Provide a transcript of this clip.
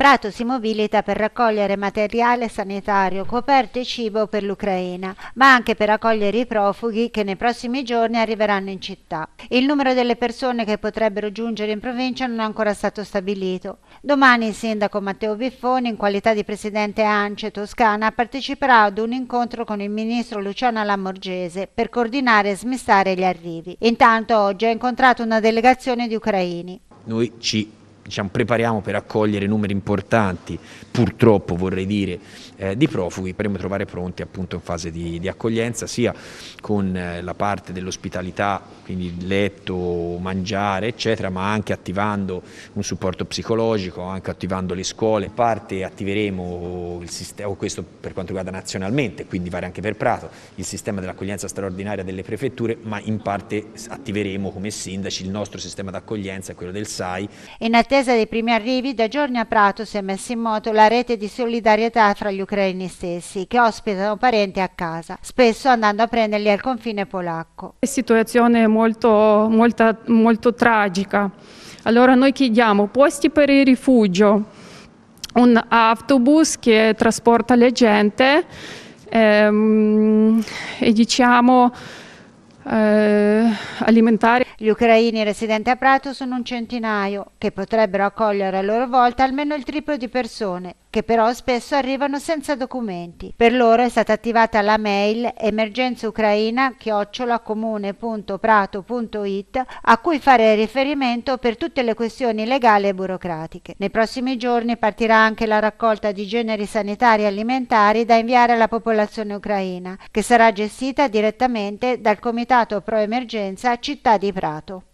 Prato si mobilita per raccogliere materiale sanitario, coperto e cibo per l'Ucraina, ma anche per accogliere i profughi che nei prossimi giorni arriveranno in città. Il numero delle persone che potrebbero giungere in provincia non è ancora stato stabilito. Domani il sindaco Matteo Biffoni, in qualità di presidente ANCE Toscana, parteciperà ad un incontro con il ministro Luciano Lamorgese per coordinare e smistare gli arrivi. Intanto oggi ha incontrato una delegazione di ucraini. Noi ci diciamo, prepariamo per accogliere numeri importanti, purtroppo vorrei dire, eh, di profughi, potremmo trovare pronti appunto in fase di, di accoglienza, sia con eh, la parte dell'ospitalità, quindi letto, mangiare, eccetera, ma anche attivando un supporto psicologico, anche attivando le scuole. Parte attiveremo il sistema, questo per quanto riguarda nazionalmente, quindi vale anche per Prato, il sistema dell'accoglienza straordinaria delle prefetture, ma in parte attiveremo come sindaci il nostro sistema d'accoglienza, quello del SAI attesa dei primi arrivi, da giorni a Prato si è messa in moto la rete di solidarietà fra gli ucraini stessi, che ospitano parenti a casa, spesso andando a prenderli al confine polacco. È situazione molto, molto, molto tragica. Allora noi chiediamo posti per il rifugio, un autobus che trasporta le gente ehm, e diciamo... Eh, alimentari. Gli ucraini residenti a Prato sono un centinaio, che potrebbero accogliere a loro volta almeno il triplo di persone, che però spesso arrivano senza documenti. Per loro è stata attivata la mail emergenzaucraina-comune.prato.it a cui fare riferimento per tutte le questioni legali e burocratiche. Nei prossimi giorni partirà anche la raccolta di generi sanitari e alimentari da inviare alla popolazione ucraina, che sarà gestita direttamente dal Comitato Pro Emergenza Cosenza, città di Prato.